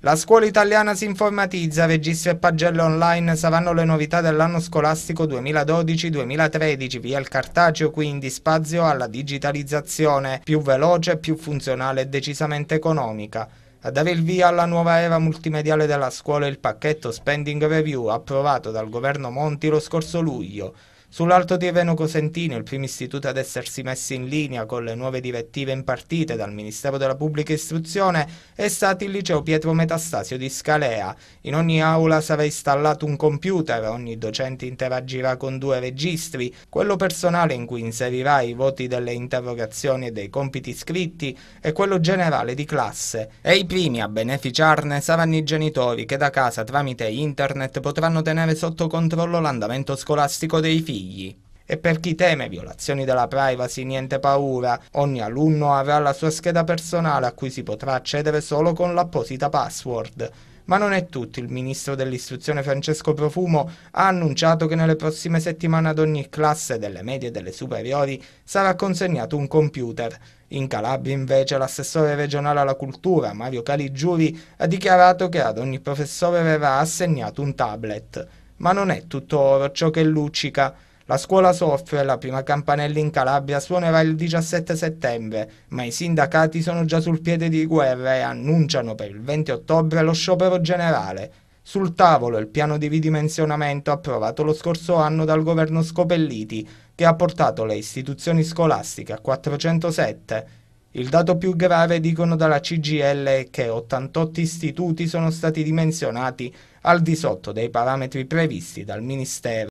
La scuola italiana si informatizza, registro e pagelle online saranno le novità dell'anno scolastico 2012-2013, via il cartaceo quindi spazio alla digitalizzazione, più veloce, più funzionale e decisamente economica. A dare il via alla nuova era multimediale della scuola il pacchetto Spending Review approvato dal governo Monti lo scorso luglio. Sull'Alto di Veno Cosentino, il primo istituto ad essersi messo in linea con le nuove direttive impartite dal Ministero della Pubblica Istruzione, è stato il liceo Pietro Metastasio di Scalea. In ogni aula sarà installato un computer, ogni docente interagirà con due registri, quello personale in cui inserirà i voti delle interrogazioni e dei compiti scritti e quello generale di classe. E i primi a beneficiarne saranno i genitori che da casa tramite internet potranno tenere sotto controllo l'andamento scolastico dei figli figli. E per chi teme violazioni della privacy, niente paura. Ogni alunno avrà la sua scheda personale a cui si potrà accedere solo con l'apposita password. Ma non è tutto, il ministro dell'istruzione Francesco Profumo ha annunciato che nelle prossime settimane ad ogni classe delle medie e delle superiori sarà consegnato un computer. In Calabria invece l'assessore regionale alla cultura Mario Caligiuri ha dichiarato che ad ogni professore verrà assegnato un tablet. Ma non è tutto oro ciò che luccica. La scuola soffre, la prima campanella in Calabria, suonerà il 17 settembre, ma i sindacati sono già sul piede di guerra e annunciano per il 20 ottobre lo sciopero generale. Sul tavolo il piano di ridimensionamento approvato lo scorso anno dal governo Scopelliti, che ha portato le istituzioni scolastiche a 407. Il dato più grave, dicono dalla CGL, è che 88 istituti sono stati dimensionati al di sotto dei parametri previsti dal Ministero.